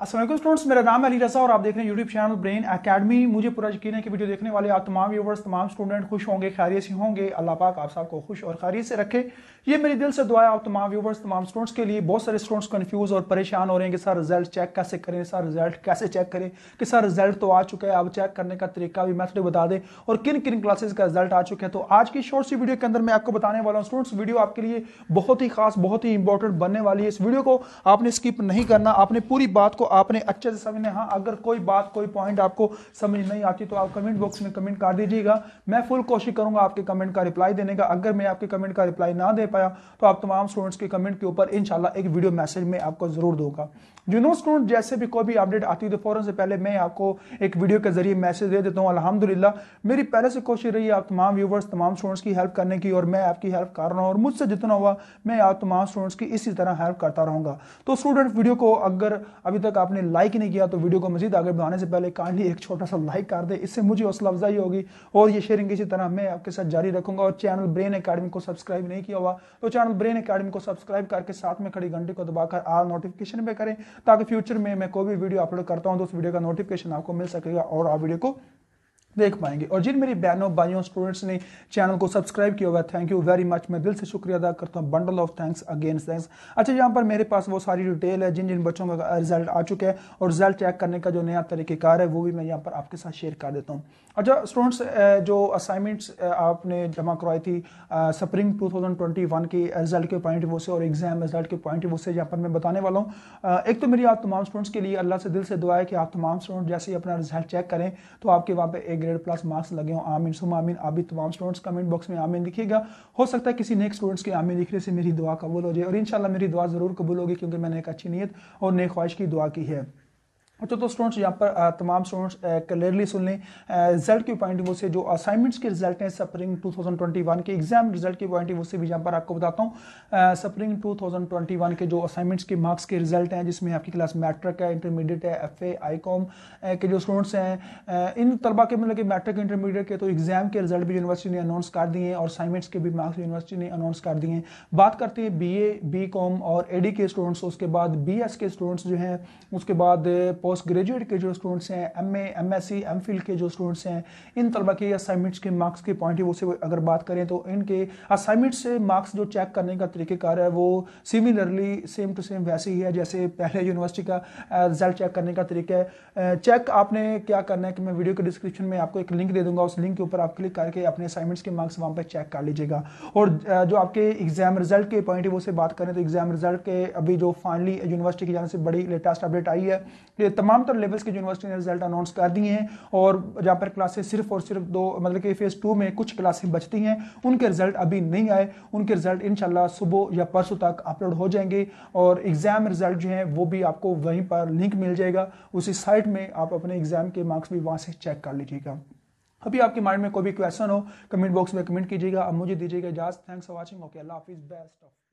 Aslam students मेरा नाम अली रजा और आप देख रहे हैं यूट्यूब चैनल ब्रेन एकेडमी मुझे पूरा यकीन है कि वीडियो देखने वाले आप तमाम व्यूवर्स तमाम स्टूडेंट खुश होंगे खैरियत से होंगे अल्लाह पाक आप सबको खुश और खैरियत से रखे ये मेरी दिल से दुआ है आप तमाम व्यूवर्स तमाम स्टूडेंट्स के लिए बहुत सारे स्टूडेंट्स कन्फ्यूज और परेशान हो रहे हैं कि सर रिजल्ट चेक कैसे करें सर रिजल्ट कैसे चेक करें कि सर रिजल्ट तो आ चुका है अब चेक करने का तरीका भी मैथड बता दें और किन किन क्लासेज का रिजल्ट आ चुका है तो आज की शॉर्ट सी वीडियो के अंदर मैं आपको बताने वाला हूँ स्टूडेंट्स वीडियो आपके लिए बहुत ही खास बहुत ही इंपॉर्टेंट बनने वाली है इस वीडियो को आपने स्किप नहीं करना आपने पूरी बात को तो आपने अच्छे से समझना हाँ अगर कोई बात कोई पॉइंट आपको समझ नहीं आती तो आप कमेंट बॉक्स में कमेंट कर दीजिएगा मैं फुल कोशिश करूंगा आपके कमेंट का रिप्लाई देने का अगर मैं आपके कमेंट का रिप्लाई ना दे पाया तो आप तमाम स्टूडेंट्स के कमेंट के ऊपर इनशाला एक वीडियो मैसेज में आपको जरूर दूंगा जिनो स्टूडेंट जैसे भी कोई भी अपडेट आती है तो फौरन से पहले मैं आपको एक वीडियो के जरिए मैसेज दे देता हूँ अलहमदिल्ला मेरी पहले से कोशिश रही है आप तमाम व्यूवर्स तमाम स्टूडेंट्स की हेल्प करने की और मैं आपकी हेल्प कर रहा हूँ और मुझसे जितना हुआ मैं आप तमाम स्टूडेंट्स की इसी तरह हेल्प करता रहूँगा तो स्टूडेंट वीडियो को अगर अभी तक तक आपने लाइक नहीं किया तो वीडियो को मजीद आगे बढ़ाने से पहले काइंडली एक छोटा सा लाइक कर दे इससे मुझे हौसला अफजाई होगी और ये शेयरिंग इसी तरह मैं आपके साथ जारी रखूंगा और चैनल ब्रेन अकेडमी को सब्सक्राइब नहीं किया हुआ तो चैनल ब्रेन अकेडमी को सब्सक्राइब करके साथ में खड़ी घंटे को दबाकर आल नोटिफिकेशन पे करें ताकि फ्यूचर में मैं कोई भी वीडियो अपलोड करता हूँ तो उस वीडियो का नोटिफिकेशन आपको मिल सकेगा और आप वीडियो को देख पाएंगे और जिन मेरी बहनों भाइयों स्टूडेंट्स ने चैनल को सब्सक्राइब किया हुआ थैंक यू वेरी मच मैं दिल से शुक्रिया अदा करता हूँ bundle of thanks again thanks अच्छा यहाँ पर मेरे पास वो सारी डिटेल है जिन जिन बच्चों का रिजल्ट आ चुका है और रिजल्ट चेक करने का जो नया तरीक़ेकार है वो भी मैं यहाँ पर आपके साथ शेयर कर देता हूँ अच्छा स्टूडेंट्स जो असाइनमेंट्स आपने जमा करवाई थी स्प्रिंग वन के रिजल्ट के पॉइंट वो से और एग्जाम रिजल्ट के पॉइंट वो से यहाँ पर मैं बताने वाला हूँ एक तो मेरी आप तमाम स्टूडेंट्स के लिए अल्लाह से दिल से दुआ है कि आप तमाम स्टूडेंट जैसे ही अपना रिजल्ट चेक करें तो आपके वहाँ पर एक ग्रेड प्लस मार्क्स लगे हो आमीन सुम आमीन अभी तमाम स्टूडेंट्स कमेंट बॉक्स में आमीन लिखेगा हो सकता है किसी नेक स्टूडेंट्स के आमीन लिखने से मेरी दुआ कबूल हो जाए और इनशाला मेरी दुआ ज़रूर कबूल होगी क्योंकि मैंने एक अच्छी नीयत और नेक ख्वाहिश की दुआ की है अच्छा तो स्टूडेंट्स यहाँ पर तमाम स्टूडेंट्स क्लियरली सुन लें रिजल्ट के पॉइंट ऑफ व्यू से जो असाइनमेंट्स के रिजल्ट हैं स्प्रिंग 2021 के एग्जाम रिजल्ट के पॉइंट ऑफ व्यू से भी यहाँ पर आपको बताता हूँ स्प्रिंग 2021 के जो असाइनमेंट्स के मार्क्स के रिजल्ट हैं जिसमें आपकी क्लास मैट्रिक है इंटरमीडिएट है एफ ए आई कॉम के जो स्टूडेंट्स हैं इन तलबा के मतलब कि मैट्रिक इंटरमीडिएट के तो एग्जाम के रिजल्ट भी यूनिवर्सिटी ने अनाउंस कर दिए हैं और असाइनमेंट्स के भी मार्क्स यूनिवर्सिटी ने अनाउंस कर दिए हैं बात करते हैं बी ए बी कॉम और ए डी के स्टूडेंट्स उसके बाद बी एस के स्टूडेंट्स जो हैं उसके बाद पोस्ट ग्रेजुएट के जो स्टूडेंट्स हैं M A M S C M phil के जो स्टूडेंट्स हैं इन तलबा के असाइनमेंट्स के मार्क्स के पॉइंट ऑफ व्यू से अगर बात करें तो इनके असाइनमेंट्स से मार्क्स जो चेक करने का तरीक़ेकार है वो सिमिलरली सेम टू सेम वैसे ही है जैसे पहले यूनिवर्सिटी का रिजल्ट चेक करने का तरीका है चेक आपने क्या करना है कि मैं वीडियो के डिस्क्रिप्शन में आपको एक लिंक दे दूंगा उस लिंक के ऊपर आप क्लिक करके अपने असाइनमेंट्स के मार्क्स वहाँ पर चेक कर लीजिएगा और जो आपके एग्जाम रिजल्ट के पॉइंट ऑफ व्यू से बात करें तो एग्जाम रिजल्ट के अभी जो फाइनली यूनिवर्सिटी की जाने से बड़ी लेटेस्ट अपडेट आई है कि तमाम तर लेवल्स की यूनिवर्सिटी ने रिजल्ट अनाउंस कर दिए हैं और जहाँ पर क्लासेस सिर्फ और सिर्फ दो मतलब कि फेज़ टू में कुछ क्लासेस बचती हैं उनके रिजल्ट अभी नहीं आए उनके रिजल्ट इन सुबह या परसों तक अपलोड हो जाएंगे और एग्ज़ाम रिजल्ट जो है वो भी आपको वहीं पर लिंक मिल जाएगा उसी साइट में आप अपने एग्ज़ाम के मार्क्स भी वहाँ से चेक कर लीजिएगा अभी आपके माइंड में कोई भी क्वेश्चन हो कमेंट बॉक्स में कमेंट कीजिएगा अब मुझे दीजिएगा इजाज़ थैंक्स फॉर वॉचिंग ओके अल्लाह हाफिज़ बेस्ट ऑफ